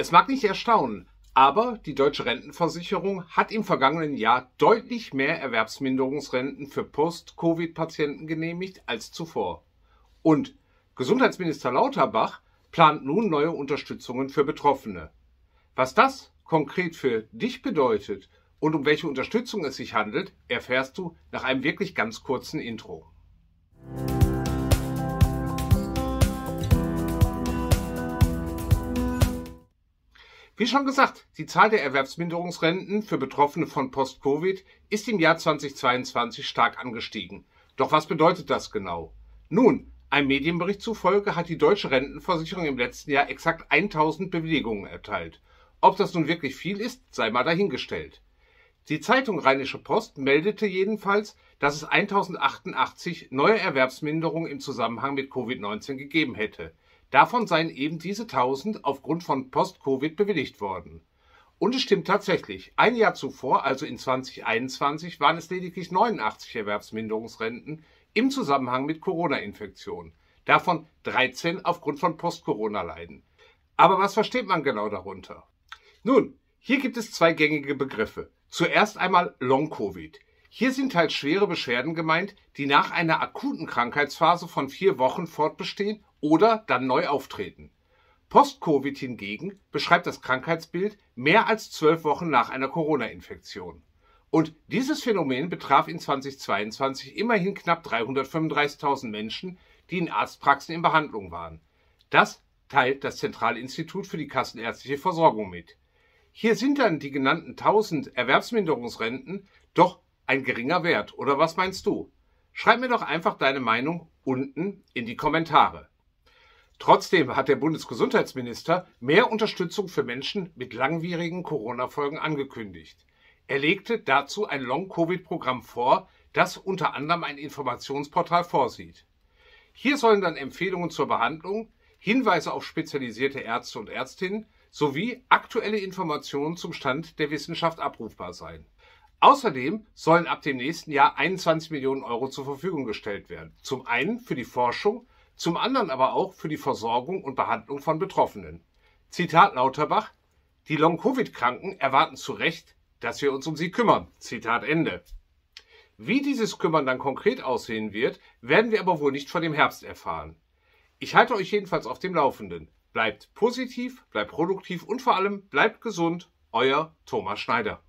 Es mag nicht erstaunen, aber die deutsche Rentenversicherung hat im vergangenen Jahr deutlich mehr Erwerbsminderungsrenten für Post-Covid-Patienten genehmigt als zuvor. Und Gesundheitsminister Lauterbach plant nun neue Unterstützungen für Betroffene. Was das konkret für dich bedeutet und um welche Unterstützung es sich handelt, erfährst du nach einem wirklich ganz kurzen Intro. Wie schon gesagt, die Zahl der Erwerbsminderungsrenten für Betroffene von Post-Covid ist im Jahr 2022 stark angestiegen. Doch was bedeutet das genau? Nun, einem Medienbericht zufolge hat die deutsche Rentenversicherung im letzten Jahr exakt 1000 Bewilligungen erteilt. Ob das nun wirklich viel ist, sei mal dahingestellt. Die Zeitung Rheinische Post meldete jedenfalls, dass es 1088 neue Erwerbsminderungen im Zusammenhang mit Covid-19 gegeben hätte. Davon seien eben diese 1000 aufgrund von Post-Covid bewilligt worden. Und es stimmt tatsächlich. Ein Jahr zuvor, also in 2021, waren es lediglich 89 Erwerbsminderungsrenten im Zusammenhang mit corona infektionen Davon 13 aufgrund von Post-Corona-Leiden. Aber was versteht man genau darunter? Nun, hier gibt es zwei gängige Begriffe. Zuerst einmal Long-Covid. Hier sind teils halt schwere Beschwerden gemeint, die nach einer akuten Krankheitsphase von vier Wochen fortbestehen oder dann neu auftreten. Post-Covid hingegen beschreibt das Krankheitsbild mehr als zwölf Wochen nach einer Corona-Infektion. Und dieses Phänomen betraf in 2022 immerhin knapp 335.000 Menschen, die in Arztpraxen in Behandlung waren. Das teilt das Zentralinstitut für die kassenärztliche Versorgung mit. Hier sind dann die genannten 1000 Erwerbsminderungsrenten doch ein geringer Wert, oder was meinst du? Schreib mir doch einfach deine Meinung unten in die Kommentare. Trotzdem hat der Bundesgesundheitsminister mehr Unterstützung für Menschen mit langwierigen Corona-Folgen angekündigt. Er legte dazu ein Long-Covid-Programm vor, das unter anderem ein Informationsportal vorsieht. Hier sollen dann Empfehlungen zur Behandlung, Hinweise auf spezialisierte Ärzte und Ärztinnen sowie aktuelle Informationen zum Stand der Wissenschaft abrufbar sein. Außerdem sollen ab dem nächsten Jahr 21 Millionen Euro zur Verfügung gestellt werden. Zum einen für die Forschung zum anderen aber auch für die Versorgung und Behandlung von Betroffenen. Zitat Lauterbach, die Long-Covid-Kranken erwarten zu Recht, dass wir uns um sie kümmern. Zitat Ende. Wie dieses Kümmern dann konkret aussehen wird, werden wir aber wohl nicht vor dem Herbst erfahren. Ich halte euch jedenfalls auf dem Laufenden. Bleibt positiv, bleibt produktiv und vor allem bleibt gesund. Euer Thomas Schneider.